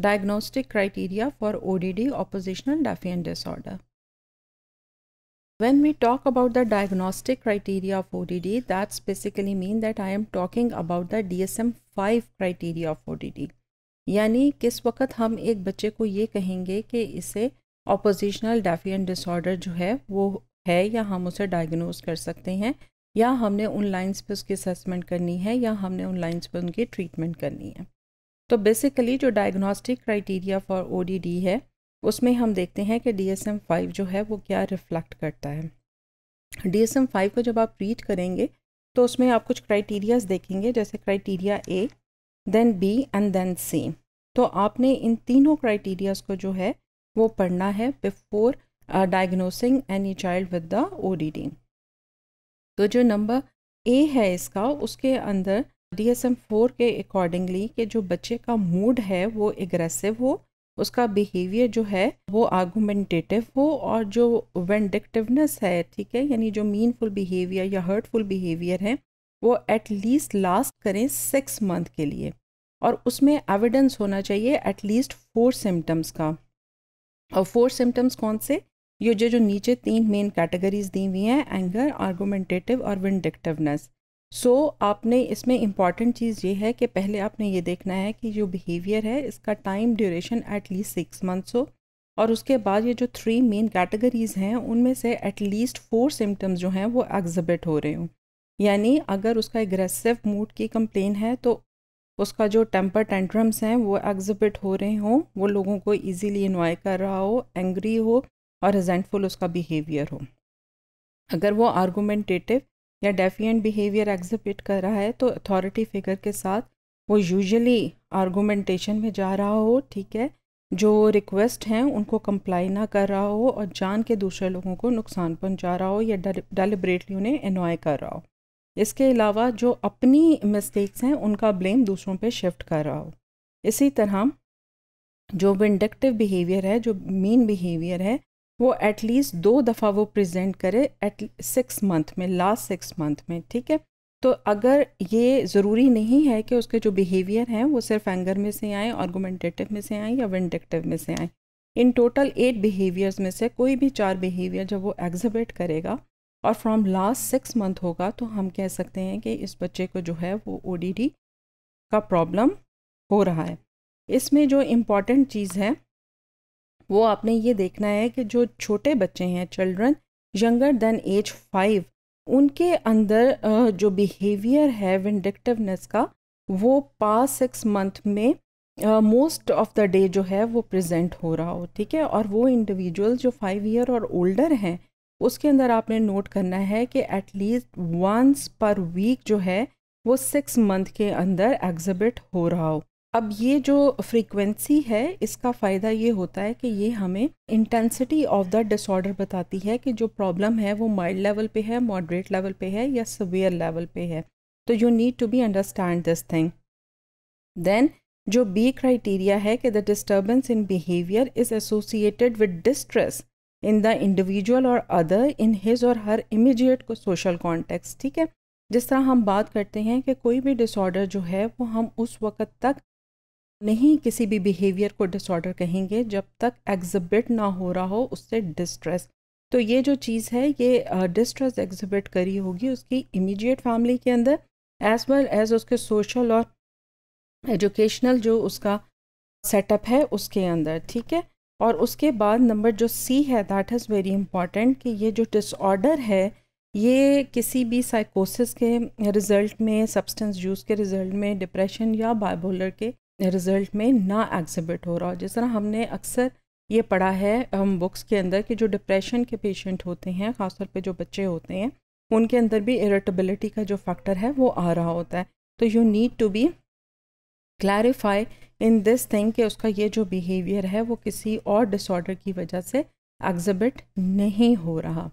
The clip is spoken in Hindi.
Diagnostic criteria for ODD oppositional defiant disorder. When we talk about the diagnostic criteria of ODD, that specifically mean that I am talking about the DSM-5 criteria of ODD. yani kis waqt hum ek bacche ko ye kahenge ki ise oppositional defiant disorder jo hai wo hai ya hum use diagnose kar sakte hain या हमने उन लाइंस पे उसकी असेसमेंट करनी है या हमने उन लाइंस पे उनकी ट्रीटमेंट करनी है तो बेसिकली जो डायग्नोस्टिक क्राइटेरिया फॉर ओ है उसमें हम देखते हैं कि डी एस एम फाइव जो है वो क्या रिफ्लेक्ट करता है डी एस एम फाइव को जब आप रीड करेंगे तो उसमें आप कुछ क्राइटीरियाज देखेंगे जैसे criteria A then B and then C तो आपने इन तीनों क्राइटीरियाज को जो है वो पढ़ना है before diagnosing any child with the ओ तो जो नंबर ए है इसका उसके अंदर डी एस एम फोर के अकॉर्डिंगली कि जो बच्चे का मूड है वो एग्रेसिव हो उसका बिहेवियर जो है वो आर्गूमेंटेटिव हो और जो वेंडिक्टिवनेस है ठीक है यानी जो मीनफुल बिहेवियर या हर्टफुल बिहेवियर है वो एट लीस्ट लास्ट करें सिक्स मंथ के लिए और उसमें एविडेंस होना चाहिए एट लीस्ट फोर सिम्टम्स का और फोर सिम्टम्स कौन से ये जो जो नीचे तीन मेन कैटेगरीज दी हुई हैं एंगर आर्गूमेंटेटिव और विंडिक्टिवनेस सो so, आपने इसमें इम्पॉर्टेंट चीज़ ये है कि पहले आपने ये देखना है कि जो बिहेवियर है इसका time duration at least six months हो और उसके बाद ये जो थ्री मेन कैटेगरीज़ हैं उनमें से एटलीस्ट फोर सिम्टम्स जो हैं वो एग्जिबिट हो रहे हों यानी अगर उसका एग्रेसिव मूड की कंप्लेन है तो उसका जो टेम्पर टेंट्रम्स हैं वो एग्जिबिट हो रहे हों वो लोगों को ईजीली इन्वाय कर रहा हो एंग्री हो और रिजेंटफुल उसका बिहेवियर हो अगर वो आर्गूमेंटेटिव या डेफिएंट बिहेवियर एग्जिबिट कर रहा है तो अथॉरिटी फिगर के साथ वो यूजुअली आर्गूमेंटेशन में जा रहा हो ठीक है जो रिक्वेस्ट हैं उनको कंप्लाई ना कर रहा हो और जान के दूसरे लोगों को नुकसान पहुंचा रहा हो या डेलिब्रेटली उन्हें एनॉय कर रहा हो इसके अलावा जो अपनी मिस्टेक्स हैं उनका ब्लेम दूसरों पे शिफ्ट कर रहा हो इसी तरह जो विंडक्टिव बिहेवियर है जो मीन बिहेवियर है वो एटलीस्ट दो दफ़ा वो प्रेजेंट करे एट सिक्स मंथ में लास्ट सिक्स मंथ में ठीक है तो अगर ये ज़रूरी नहीं है कि उसके जो बिहेवियर हैं वो सिर्फ एंगर में से आएँ ऑर्गोमेंटेटिव में से आएँ या विंडिक्टिव में से आएँ इन टोटल एट बिहेवियर्स में से कोई भी चार बिहेवियर जब वो एग्जिबिट करेगा और फ्रॉम लास्ट सिक्स मंथ होगा तो हम कह सकते हैं कि इस बच्चे को जो है वो ओ का प्रॉब्लम हो रहा है इसमें जो इम्पॉर्टेंट चीज़ है वो आपने ये देखना है कि जो छोटे बच्चे हैं children younger than age five उनके अंदर जो बिहेवियर है विंडिक्टिवनेस का वो पास सिक्स मंथ में मोस्ट ऑफ द डे जो है वो प्रेजेंट हो रहा हो ठीक है और वो इंडिविजुअल जो फाइव ईयर और ओल्डर हैं उसके अंदर आपने नोट करना है कि एटलीस्ट वंस पर वीक जो है वो सिक्स मंथ के अंदर एग्जिबिट हो रहा हो अब ये जो फ्रीक्वेंसी है इसका फ़ायदा ये होता है कि ये हमें इंटेंसिटी ऑफ द डिसऑर्डर बताती है कि जो प्रॉब्लम है वो माइल्ड लेवल पे है मॉडरेट लेवल पे है या सवियर लेवल पे है तो you need to be understand this thing then जो बी क्राइटेरिया है कि the disturbance in behaviour is associated with distress in the individual or other in his or her immediate को सोशल कॉन्टेक्स्ट ठीक है जिस तरह हम बात करते हैं कि कोई भी डिसऑर्डर जो है वो हम उस वक्त तक नहीं किसी भी बिहेवियर को डिसऑर्डर कहेंगे जब तक एग्जिबिट ना हो रहा हो उससे डिस्ट्रेस तो ये जो चीज़ है ये डिस्ट्रेस एग्जिबिट करी होगी उसकी इमीडिएट फैमिली के अंदर एज वेल एज उसके सोशल और एजुकेशनल जो उसका सेटअप है उसके अंदर ठीक है और उसके बाद नंबर जो सी है दैट इज़ वेरी इंपॉर्टेंट कि ये जो डिसऑर्डर है ये किसी भी साइकोसिस के रिज़ल्ट में सब्सटेंस यूज़ के रिज़ल्ट में डिप्रेशन या बाइपोलर के रिज़ल्ट में ना एग्जिबिट हो रहा हो जिस तरह हमने अक्सर ये पढ़ा है हम बुक्स के अंदर कि जो डिप्रेशन के पेशेंट होते हैं ख़ासतौर पे जो बच्चे होते हैं उनके अंदर भी इरेटेबिलिटी का जो फैक्टर है वो आ रहा होता है तो you need to be clarify in this thing कि उसका ये जो बिहेवियर है वो किसी और डिसऑर्डर की वजह से एग्जिबिट नहीं हो रहा